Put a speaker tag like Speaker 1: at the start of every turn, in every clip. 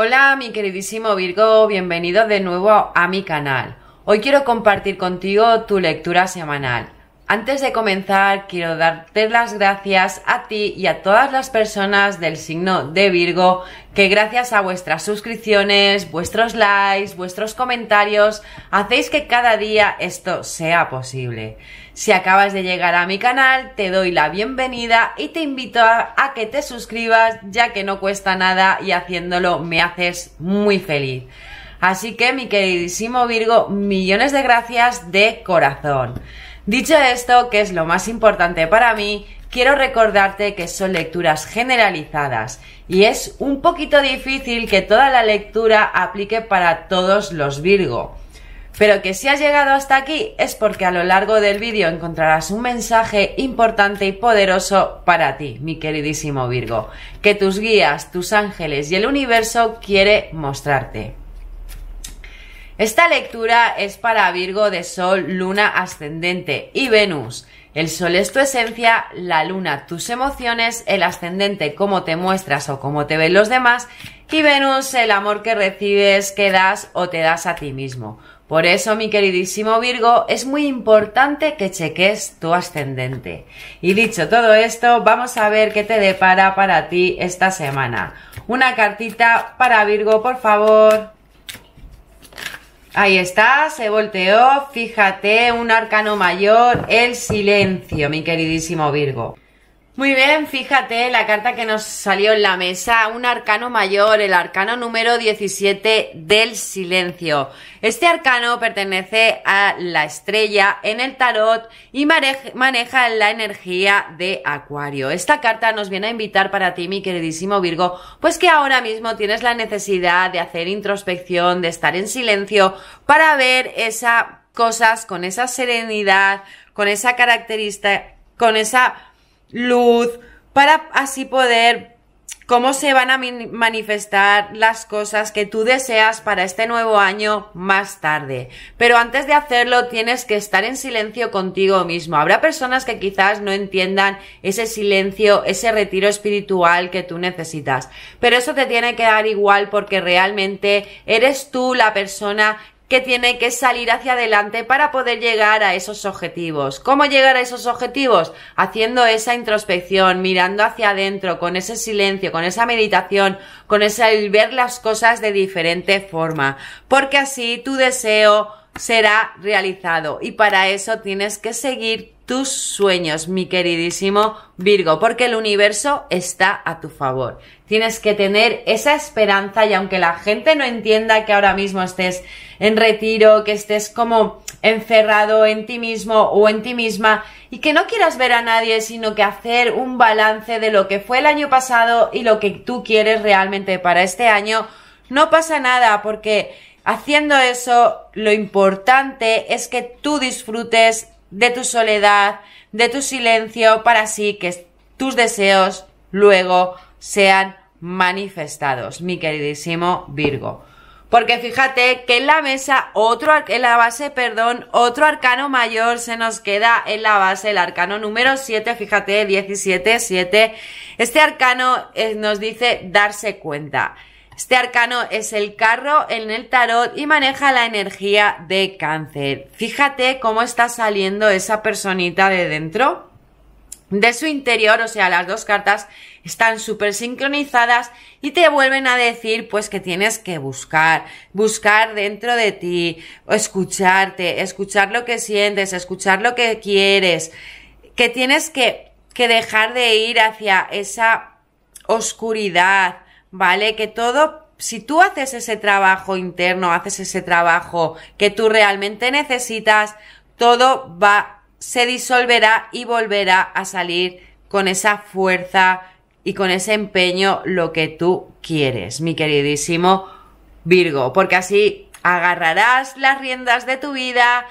Speaker 1: Hola mi queridísimo Virgo, bienvenido de nuevo a mi canal. Hoy quiero compartir contigo tu lectura semanal. Antes de comenzar, quiero darte las gracias a ti y a todas las personas del signo de Virgo que gracias a vuestras suscripciones, vuestros likes, vuestros comentarios, hacéis que cada día esto sea posible. Si acabas de llegar a mi canal, te doy la bienvenida y te invito a, que te suscribas ya que no cuesta nada y haciéndolo me haces muy feliz. Así que mi queridísimo Virgo, millones de gracias de corazón. Dicho esto, que es lo más importante para mí, quiero recordarte que son lecturas generalizadas y es un poquito difícil que toda la lectura aplique para todos los Virgo. Pero que si has llegado hasta aquí es porque a lo largo del vídeo encontrarás un mensaje importante y poderoso para ti, mi queridísimo Virgo, que tus guías, tus ángeles y el universo quiere mostrarte. Esta lectura es para Virgo de Sol, Luna ascendente y Venus. El Sol es tu esencia, la Luna tus emociones, el ascendente cómo te muestras o cómo te ven los demás y Venus el amor que recibes, que das o te das a ti mismo. Por eso, mi queridísimo Virgo, es muy importante que cheques tu ascendente. Y dicho todo esto, vamos a ver qué te depara para ti esta semana. Una cartita para Virgo, por favor. Ahí está, se volteó, fíjate, un arcano mayor, el silencio, mi queridísimo Virgo. Muy bien, fíjate la carta que nos salió en la mesa, un arcano mayor, el arcano número 17 del silencio. Este arcano pertenece a la estrella en el tarot y maneja la energía de Acuario. Esta carta nos viene a invitar para ti, mi queridísimo Virgo, pues que ahora mismo tienes la necesidad de hacer introspección, de estar en silencio para ver esas cosas con esa serenidad, con esa característica, con esa luz, para así poder cómo se van a manifestar las cosas que tú deseas para este nuevo año más tarde. Pero antes de hacerlo tienes que estar en silencio contigo mismo. Habrá personas que quizás no entiendan ese silencio, ese retiro espiritual que tú necesitas. Pero eso te tiene que dar igual porque realmente eres tú la persona que tiene que salir hacia adelante para poder llegar a esos objetivos. ¿Cómo llegar a esos objetivos? Haciendo esa introspección, mirando hacia adentro, con ese silencio, con esa meditación, con ese ver las cosas de diferente forma. Porque así tu deseo será realizado y para eso tienes que seguir tus sueños, mi queridísimo Virgo, porque el universo está a tu favor. Tienes que tener esa esperanza y aunque la gente no entienda que ahora mismo estés en retiro, que estés como encerrado en ti mismo o en ti misma y que no quieras ver a nadie, sino que hacer un balance de lo que fue el año pasado y lo que tú quieres realmente para este año, no pasa nada porque Haciendo eso, lo importante es que tú disfrutes de tu soledad, de tu silencio, para así que tus deseos luego sean manifestados, mi queridísimo Virgo. Porque fíjate que en la mesa, otro, en la base, perdón, otro arcano mayor se nos queda en la base, el arcano número 7, fíjate, 17, 7. Este arcano eh, nos dice darse cuenta. Este arcano es el carro en el tarot y maneja la energía de cáncer. Fíjate cómo está saliendo esa personita de dentro, de su interior, o sea, las dos cartas están súper sincronizadas y te vuelven a decir pues que tienes que buscar, buscar dentro de ti, escucharte, escuchar lo que sientes, escuchar lo que quieres, que tienes que, que dejar de ir hacia esa oscuridad, ¿vale? Que todo, si tú haces ese trabajo interno, haces ese trabajo que tú realmente necesitas, todo va, se disolverá y volverá a salir con esa fuerza y con ese empeño lo que tú quieres, mi queridísimo Virgo, porque así agarrarás las riendas de tu vida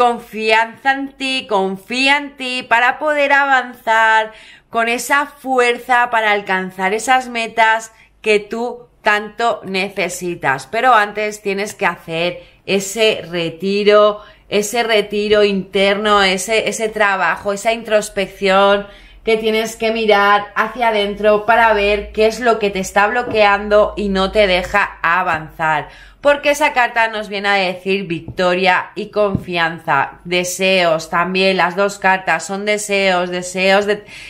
Speaker 1: confianza en ti, confía en ti para poder avanzar con esa fuerza para alcanzar esas metas que tú tanto necesitas. Pero antes tienes que hacer ese retiro, ese retiro interno, ese, trabajo, esa introspección que tienes que mirar hacia adentro para ver qué es lo que te está bloqueando y no te deja avanzar porque esa carta nos viene a decir victoria y confianza, deseos también, las dos cartas son deseos, deseos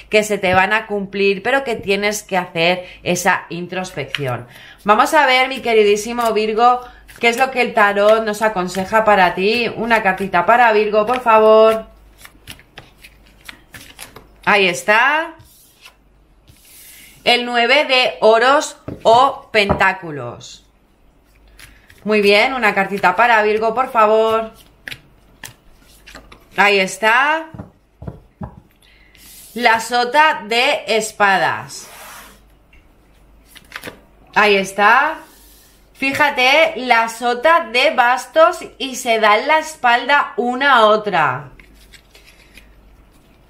Speaker 1: que se te van a cumplir, pero que tienes que hacer esa introspección. Vamos a ver, mi queridísimo Virgo, qué es lo que el tarot nos aconseja para ti. Una cartita para Virgo, por favor. Ahí está. El 9 de oros o pentáculos. Muy bien, una cartita para Virgo, por favor. Ahí está. La sota de espadas. Ahí está. Fíjate, la sota de bastos y se dan la espalda una a otra.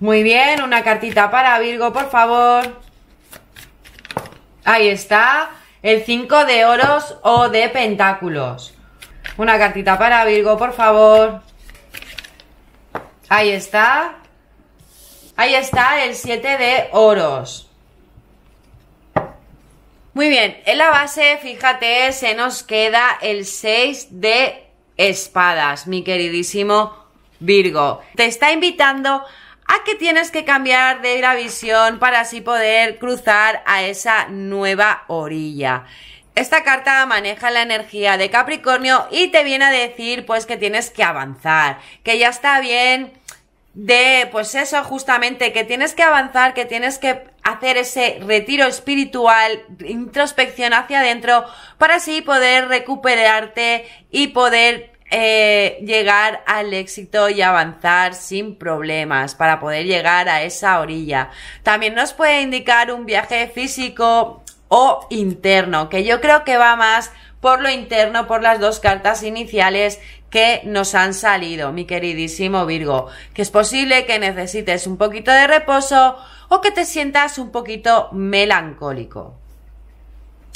Speaker 1: Muy bien, una cartita para Virgo, por favor. Ahí está. El 5 de oros o de pentáculos. Una cartita para Virgo, por favor. Ahí está. Ahí está el 7 de oros. Muy bien, en la base, fíjate, se nos queda el 6 de espadas, mi queridísimo Virgo. Te está invitando a que tienes que cambiar de la visión para así poder cruzar a esa nueva orilla. Esta carta maneja la energía de Capricornio y te viene a decir pues que tienes que avanzar, que ya está bien de pues eso justamente, que tienes que avanzar, que tienes que hacer ese retiro espiritual, introspección hacia adentro, para así poder recuperarte y poder eh, llegar al éxito y avanzar sin problemas para poder llegar a esa orilla. También nos puede indicar un viaje físico o interno, que yo creo que va más por lo interno, por las dos cartas iniciales que nos han salido, mi queridísimo Virgo, que es posible que necesites un poquito de reposo o que te sientas un poquito melancólico.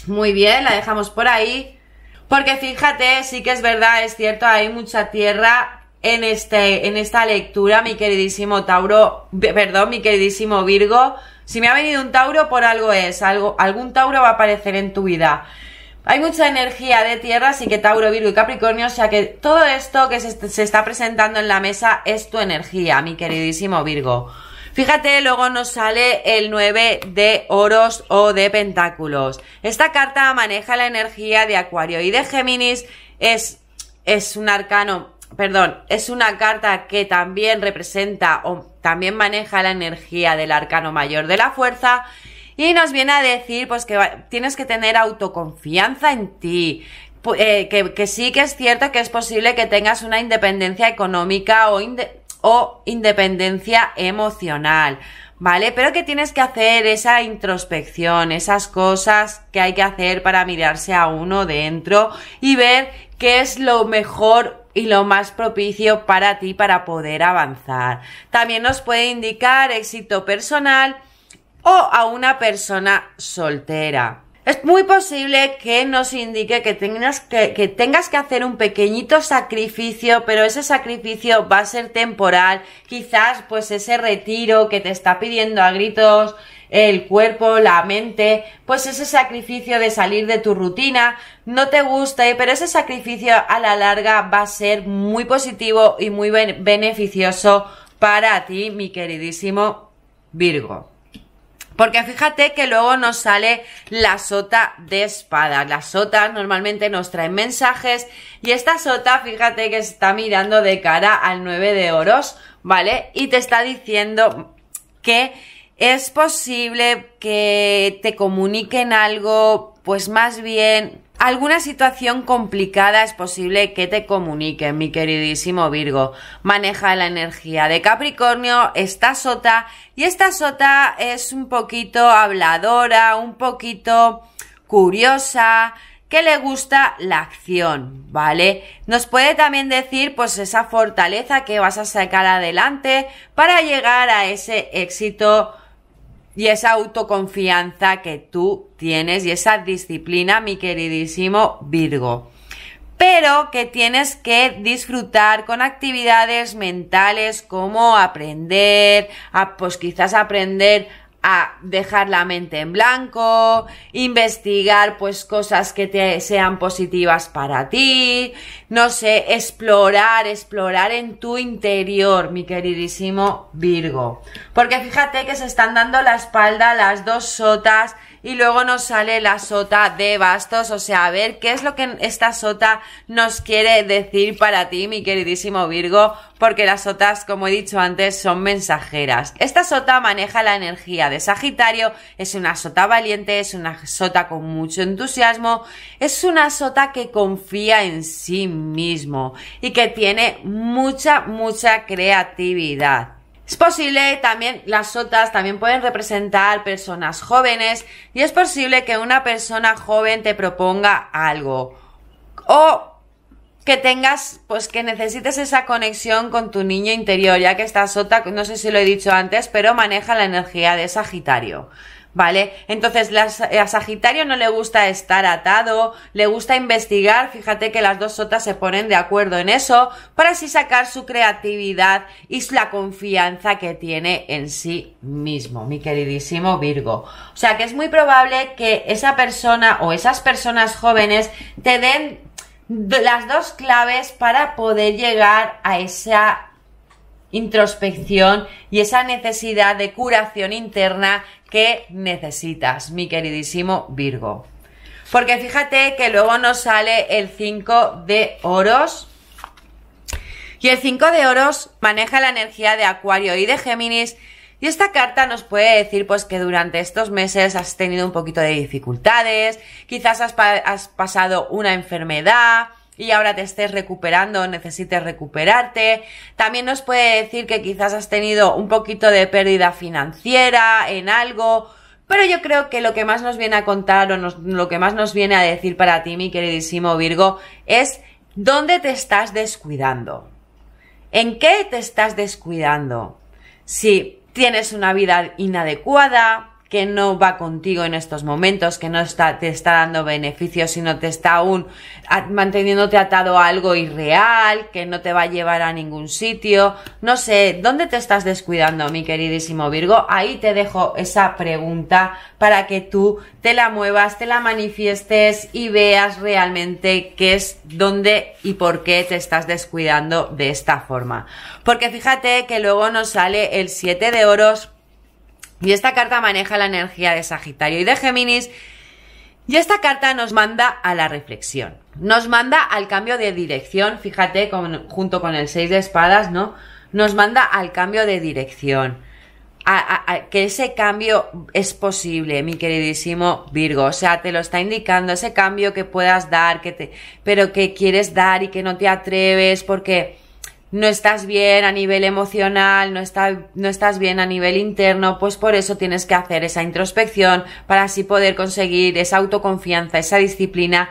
Speaker 1: Muy bien, la dejamos por ahí. Porque fíjate, sí que es verdad, es cierto, hay mucha tierra en, este, en esta lectura, mi queridísimo Tauro, perdón, mi queridísimo Virgo. Si me ha venido un Tauro, por algo es, algo, algún Tauro va a aparecer en tu vida. Hay mucha energía de tierra, así que Tauro, Virgo y Capricornio, o sea que todo esto que se, se está presentando en la mesa es tu energía, mi queridísimo Virgo. Fíjate, luego nos sale el 9 de oros o de pentáculos. Esta carta maneja la energía de Acuario y de Géminis. Es, es un arcano, perdón, es una carta que también representa o también maneja la energía del arcano mayor de la fuerza. Y nos viene a decir, pues, que tienes que tener autoconfianza en ti, eh, que, sí que es cierto que es posible que tengas una independencia económica o o independencia emocional, ¿vale? Pero que tienes que hacer esa introspección, esas cosas que hay que hacer para mirarse a uno dentro y ver qué es lo mejor y lo más propicio para ti para poder avanzar. También nos puede indicar éxito personal o a una persona soltera. Es muy posible que nos indique que tengas que, tengas que, hacer un pequeñito sacrificio, pero ese sacrificio va a ser temporal. Quizás pues ese retiro que te está pidiendo a gritos el cuerpo, la mente, pues ese sacrificio de salir de tu rutina no te guste, pero ese sacrificio a la larga va a ser muy positivo y muy beneficioso para ti, mi queridísimo Virgo. Porque fíjate que luego nos sale la sota de espada, la sota normalmente nos traen mensajes y esta sota, fíjate que está mirando de cara al 9 de oros, ¿vale? Y te está diciendo que es posible que te comuniquen algo, pues más bien Alguna situación complicada es posible que te comunique mi queridísimo Virgo. Maneja la energía de Capricornio, está sota y esta sota es un poquito habladora, un poquito curiosa, que le gusta la acción, ¿vale? Nos puede también decir pues esa fortaleza que vas a sacar adelante para llegar a ese éxito y esa autoconfianza que tú tienes y esa disciplina, mi queridísimo Virgo. Pero que tienes que disfrutar con actividades mentales como aprender, a, pues quizás aprender a dejar la mente en blanco, investigar pues cosas que te sean positivas para ti, no sé, explorar, explorar en tu interior, mi queridísimo Virgo. Porque fíjate que se están dando la espalda las dos sotas y luego nos sale la sota de bastos, o sea, a ver qué es lo que esta sota nos quiere decir para ti, mi queridísimo Virgo, porque las sotas, como he dicho antes, son mensajeras. Esta sota maneja la energía de Sagitario, es una sota valiente, es una sota con mucho entusiasmo, es una sota que confía en sí mismo y que tiene mucha, mucha creatividad. Es posible también, las sotas también pueden representar personas jóvenes y es posible que una persona joven te proponga algo o que tengas, pues que necesites esa conexión con tu niño interior, ya que esta sota, no sé si lo he dicho antes, pero maneja la energía de Sagitario. ¿vale? Entonces, las, eh, a Sagitario no le gusta estar atado, le gusta investigar, fíjate que las dos sotas se ponen de acuerdo en eso, para así sacar su creatividad y la confianza que tiene en sí mismo, mi queridísimo Virgo. O sea que es muy probable que esa persona o esas personas jóvenes te den las dos claves para poder llegar a esa introspección y esa necesidad de curación interna que necesitas, mi queridísimo Virgo. Porque fíjate que luego nos sale el 5 de oros. Y el 5 de oros maneja la energía de Acuario y de Géminis. Y esta carta nos puede decir pues que durante estos meses has tenido un poquito de dificultades, quizás has, has pasado una enfermedad, y ahora te estés recuperando, necesites recuperarte. También nos puede decir que quizás has tenido un poquito de pérdida financiera en algo, pero yo creo que lo que más nos viene a contar o lo que más nos viene a decir para ti, mi queridísimo Virgo, es dónde te estás descuidando. ¿En qué te estás descuidando? Si tienes una vida inadecuada, que no va contigo en estos momentos, que no está, te está dando beneficios, sino te está aún manteniéndote atado a algo irreal, que no te va a llevar a ningún sitio. No sé, ¿dónde te estás descuidando, mi queridísimo Virgo? Ahí te dejo esa pregunta para que tú te la muevas, te la manifiestes y veas realmente qué es dónde y por qué te estás descuidando de esta forma. Porque fíjate que luego nos sale el 7 de oros y esta carta maneja la energía de Sagitario y de Géminis. Y esta carta nos manda a la reflexión, nos manda al cambio de dirección, fíjate, junto con el 6 de espadas, ¿no? Nos manda al cambio de dirección, que ese cambio es posible, mi queridísimo Virgo, o sea, te lo está indicando, ese cambio que puedas dar, que te, pero que quieres dar y que no te atreves, porque no estás bien a nivel emocional, no, está, no estás bien a nivel interno, pues por eso tienes que hacer esa introspección para así poder conseguir esa autoconfianza, esa disciplina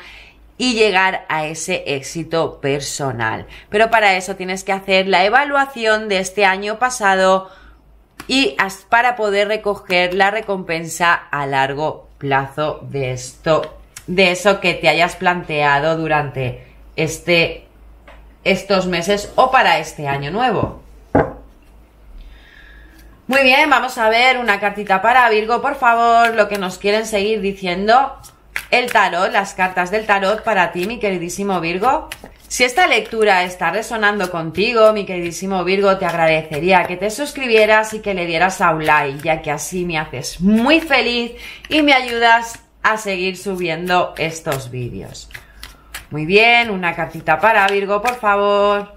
Speaker 1: y llegar a ese éxito personal. Pero para eso tienes que hacer la evaluación de este año pasado y para poder recoger la recompensa a largo plazo de esto, de eso que te hayas planteado durante este estos meses o para este año nuevo. Muy bien, vamos a ver una cartita para Virgo, por favor, lo que nos quieren seguir diciendo el tarot, las cartas del tarot para ti, mi queridísimo Virgo. Si esta lectura está resonando contigo, mi queridísimo Virgo, te agradecería que te suscribieras y que le dieras a un like, ya que así me haces muy feliz y me ayudas a seguir subiendo estos vídeos. Muy bien, una cartita para Virgo, por favor.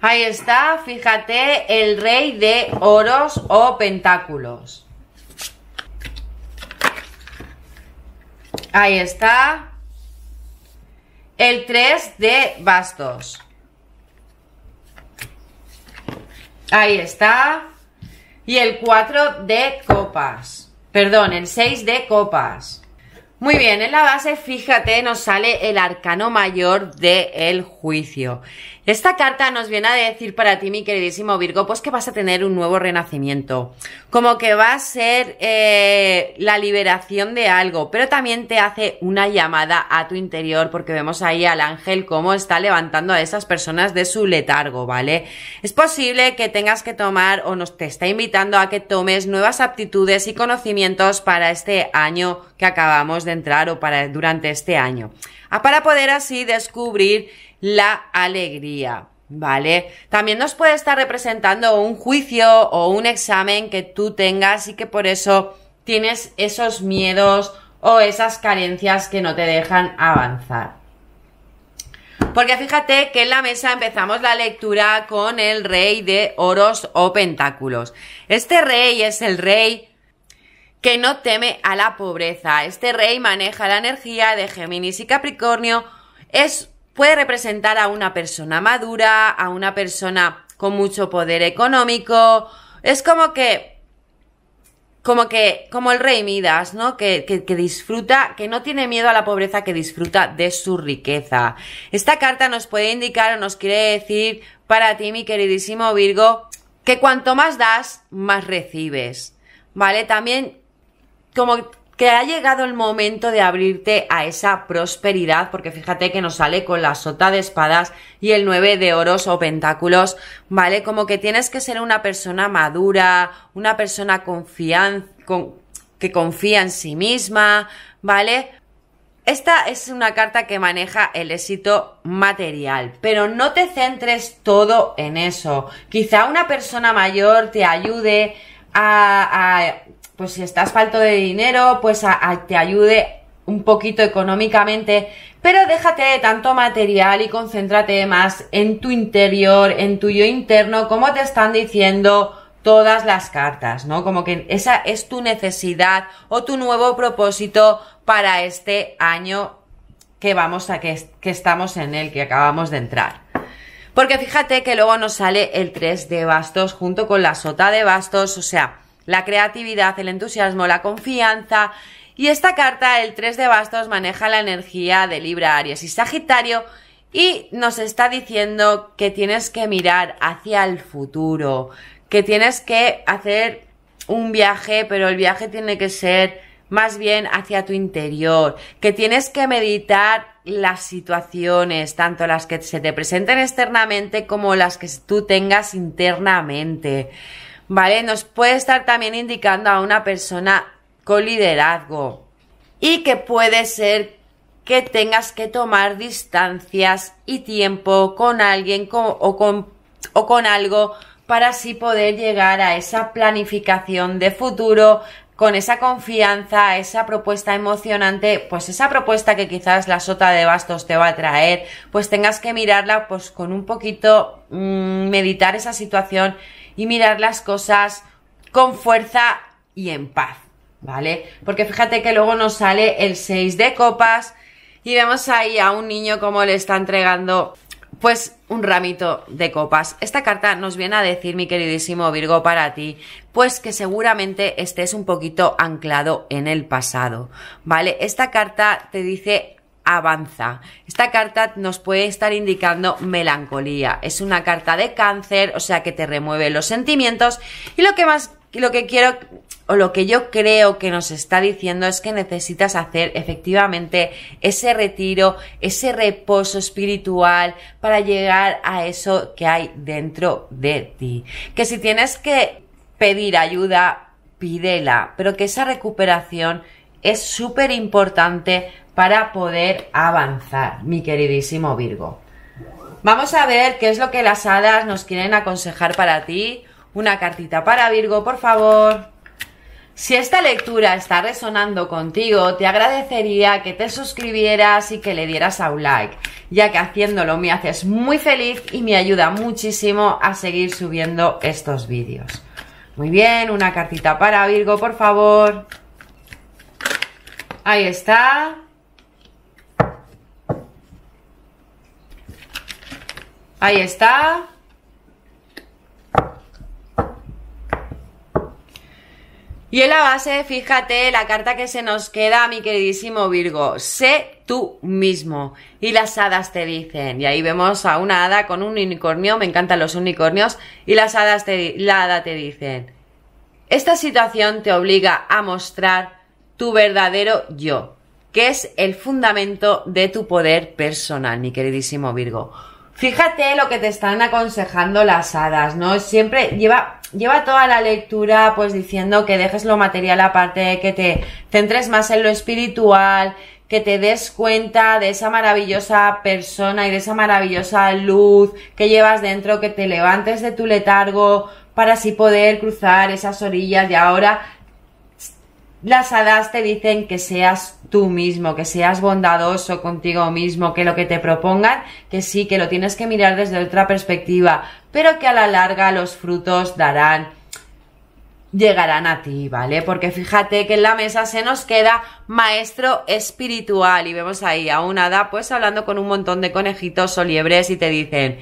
Speaker 1: Ahí está, fíjate, el rey de oros o pentáculos. Ahí está. El 3 de bastos. Ahí está. Y el 4 de copas. Perdón, el 6 de copas. Muy bien, en la base, fíjate, nos sale el arcano mayor del el juicio. Esta carta nos viene a decir para ti, mi queridísimo Virgo, pues que vas a tener un nuevo renacimiento, como que va a ser eh, la liberación de algo, pero también te hace una llamada a tu interior porque vemos ahí al ángel cómo está levantando a esas personas de su letargo, ¿vale? Es posible que tengas que tomar o nos te está invitando a que tomes nuevas aptitudes y conocimientos para este año que acabamos de entrar o para durante este año, ah, para poder así descubrir la alegría. ¿Vale? También nos puede estar representando un juicio o un examen que tú tengas y que por eso tienes esos miedos o esas carencias que no te dejan avanzar. Porque fíjate que en la mesa empezamos la lectura con el rey de oros o pentáculos. Este rey es el rey que no teme a la pobreza. Este rey maneja la energía de Géminis y Capricornio. Es puede representar a una persona madura, a una persona con mucho poder económico. Es como que. Como que. Como el rey Midas, ¿no? Que, que, disfruta. Que no tiene miedo a la pobreza, que disfruta de su riqueza. Esta carta nos puede indicar o nos quiere decir para ti, mi queridísimo Virgo, que cuanto más das, más recibes. ¿Vale? También. Como que ha llegado el momento de abrirte a esa prosperidad, porque fíjate que nos sale con la sota de espadas y el nueve de oros o pentáculos, ¿vale? Como que tienes que ser una persona madura, una persona confian, que confía en sí misma, ¿vale? Esta es una carta que maneja el éxito material, pero no te centres todo en eso. Quizá una persona mayor te ayude pues si estás falto de dinero, pues te ayude un poquito económicamente, pero déjate de tanto material y concéntrate más en tu interior, en tu yo interno, como te están diciendo todas las cartas, ¿no? Como que esa es tu necesidad o tu nuevo propósito para este año que vamos a que, que estamos en el que acabamos de entrar. Porque fíjate que luego nos sale el 3 de bastos junto con la sota de bastos, o sea, la creatividad, el entusiasmo, la confianza. Y esta carta, el 3 de bastos, maneja la energía de Libra, Aries y Sagitario y nos está diciendo que tienes que mirar hacia el futuro, que tienes que hacer un viaje, pero el viaje tiene que ser más bien hacia tu interior, que tienes que meditar las situaciones, tanto las que se te presenten externamente como las que tú tengas internamente. ¿Vale? Nos puede estar también indicando a una persona con liderazgo y que puede ser que tengas que tomar distancias y tiempo con alguien o, con, o con algo para así poder llegar a esa planificación de futuro, con esa confianza, esa propuesta emocionante, pues esa propuesta que quizás la sota de bastos te va a traer, pues tengas que mirarla pues con un poquito mm, meditar esa situación y mirar las cosas con fuerza y en paz, ¿vale? Porque fíjate que luego nos sale el 6 de copas y vemos ahí a un niño como le está entregando pues un ramito de copas. Esta carta nos viene a decir, mi queridísimo Virgo, para ti, pues que seguramente estés un poquito anclado en el pasado, ¿vale? Esta carta te dice avanza. Esta carta nos puede estar indicando melancolía. Es una carta de cáncer, o sea que te remueve los sentimientos y lo que más lo que quiero o lo que yo creo que nos está diciendo es que necesitas hacer efectivamente ese retiro, ese reposo espiritual para llegar a eso que hay dentro de ti. Que si tienes que pedir ayuda, pídela, pero que esa recuperación es súper importante para poder avanzar, mi queridísimo Virgo. Vamos a ver qué es lo que las hadas nos quieren aconsejar para ti. Una cartita para Virgo, por favor. Si esta lectura está resonando contigo, te agradecería que te suscribieras y que le dieras a un like, ya que haciéndolo me haces muy feliz y me ayuda muchísimo a seguir subiendo estos vídeos. Muy bien, una cartita para Virgo, por favor. Ahí está. Ahí está. Y en la base, fíjate la carta que se nos queda, mi queridísimo Virgo. Sé tú mismo. Y las hadas te dicen. Y ahí vemos a una hada con un unicornio. Me encantan los unicornios. Y las hadas te, la hada te dicen. Esta situación te obliga a mostrar tu verdadero yo, que es el fundamento de tu poder personal, mi queridísimo Virgo. Fíjate lo que te están aconsejando las hadas, ¿no? Siempre lleva, lleva toda la lectura pues diciendo que dejes lo material aparte, que te centres más en lo espiritual, que te des cuenta de esa maravillosa persona y de esa maravillosa luz que llevas dentro, que te levantes de tu letargo para así poder cruzar esas orillas de ahora las hadas te dicen que seas tú mismo, que seas bondadoso contigo mismo, que lo que te propongan, que sí, que lo tienes que mirar desde otra perspectiva, pero que a la larga los frutos darán, llegarán a ti, ¿vale? Porque fíjate que en la mesa se nos queda maestro espiritual y vemos ahí a una hada pues hablando con un montón de conejitos o liebres y te dicen,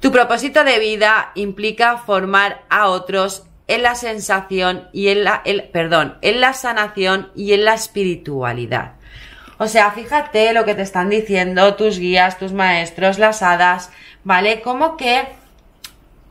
Speaker 1: tu propósito de vida implica formar a otros en la sensación y en la, el, perdón, en la sanación y en la espiritualidad. O sea, fíjate lo que te están diciendo tus guías, tus maestros, las hadas, ¿vale? Como que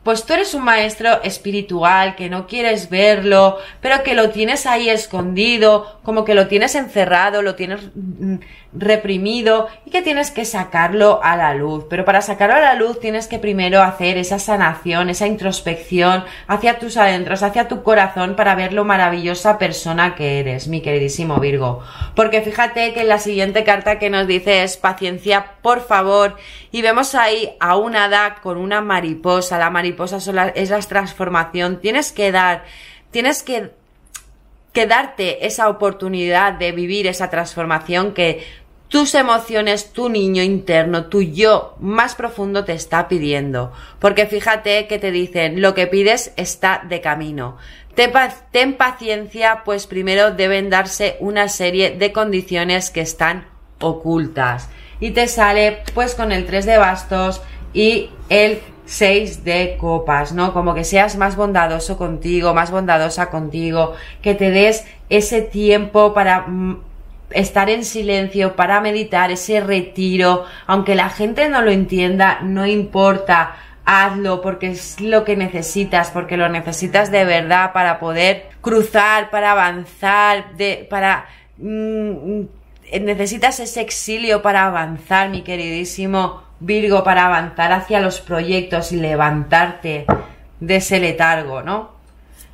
Speaker 1: pues tú eres un maestro espiritual que no quieres verlo, pero que lo tienes ahí escondido, como que lo tienes encerrado, lo tienes mm, mm, reprimido y que tienes que sacarlo a la luz. Pero para sacarlo a la luz tienes que primero hacer esa sanación, esa introspección hacia tus adentros, hacia tu corazón para ver lo maravillosa persona que eres, mi queridísimo Virgo. Porque fíjate que en la siguiente carta que nos dice es paciencia, por favor, y vemos ahí a un hada con una mariposa, la mariposa mariposas es la transformación. Tienes que dar, tienes que, que darte esa oportunidad de vivir esa transformación que tus emociones, tu niño interno, tu yo más profundo te está pidiendo. Porque fíjate que te dicen, lo que pides está de camino. Ten, paciencia, pues primero deben darse una serie de condiciones que están ocultas. Y te sale pues con el 3 de bastos y el seis de copas, ¿no? Como que seas más bondadoso contigo, más bondadosa contigo, que te des ese tiempo para mm, estar en silencio, para meditar, ese retiro, aunque la gente no lo entienda, no importa, hazlo porque es lo que necesitas, porque lo necesitas de verdad para poder cruzar, para avanzar, de, para... Mm, mm, necesitas ese exilio para avanzar, mi queridísimo Virgo, para avanzar hacia los proyectos y levantarte de ese letargo, ¿no?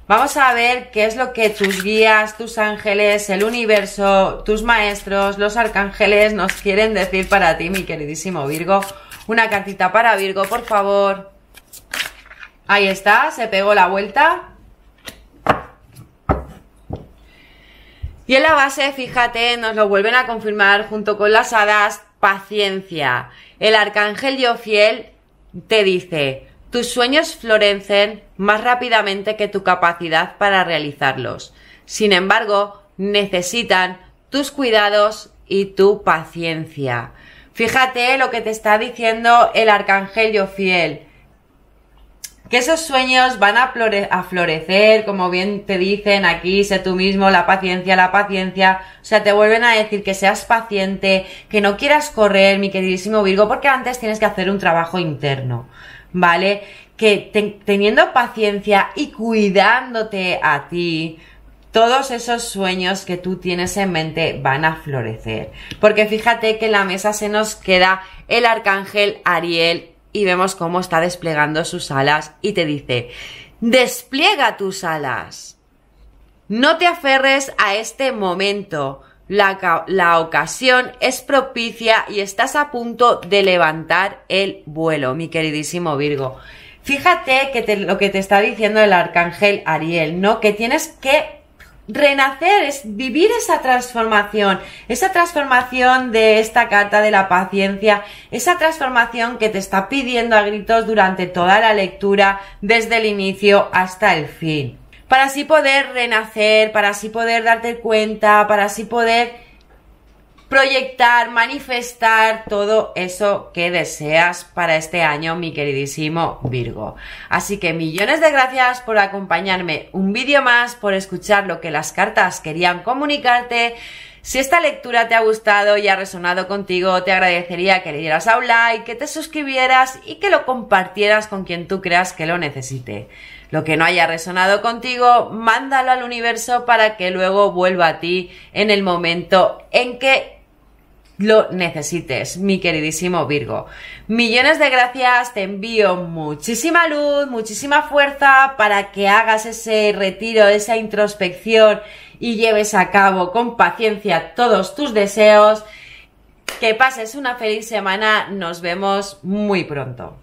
Speaker 1: Vamos a ver qué es lo que tus guías, tus ángeles, el universo, tus maestros, los arcángeles nos quieren decir para ti, mi queridísimo Virgo. Una cartita para Virgo, por favor. Ahí está, se pegó la vuelta. Y en la base, fíjate, nos lo vuelven a confirmar junto con las hadas, paciencia. El arcángel Yofiel te dice, tus sueños florecen más rápidamente que tu capacidad para realizarlos. Sin embargo, necesitan tus cuidados y tu paciencia. Fíjate lo que te está diciendo el arcángel Yofiel que esos sueños van a, florecer, como bien te dicen aquí, sé tú mismo, la paciencia, la paciencia, o sea, te vuelven a decir que seas paciente, que no quieras correr, mi queridísimo Virgo, porque antes tienes que hacer un trabajo interno, ¿vale? Que teniendo paciencia y cuidándote a ti, todos esos sueños que tú tienes en mente van a florecer. Porque fíjate que en la mesa se nos queda el arcángel Ariel y vemos cómo está desplegando sus alas y te dice, despliega tus alas. No te aferres a este momento. La, ocasión es propicia y estás a punto de levantar el vuelo, mi queridísimo Virgo. Fíjate que lo que te está diciendo el arcángel Ariel, ¿no? Que tienes que renacer, es vivir esa transformación, esa transformación de esta carta de la paciencia, esa transformación que te está pidiendo a gritos durante toda la lectura, desde el inicio hasta el fin. Para así poder renacer, para así poder darte cuenta, para así poder proyectar, manifestar todo eso que deseas para este año, mi queridísimo Virgo. Así que millones de gracias por acompañarme un vídeo más, por escuchar lo que las cartas querían comunicarte. Si esta lectura te ha gustado y ha resonado contigo, te agradecería que le dieras a un like, que te suscribieras y que lo compartieras con quien tú creas que lo necesite. Lo que no haya resonado contigo, mándalo al universo para que luego vuelva a ti en el momento en que lo necesites, mi queridísimo Virgo. Millones de gracias, te envío muchísima luz, muchísima fuerza para que hagas ese retiro, esa introspección y lleves a cabo con paciencia todos tus deseos. Que pases una feliz semana, nos vemos muy pronto.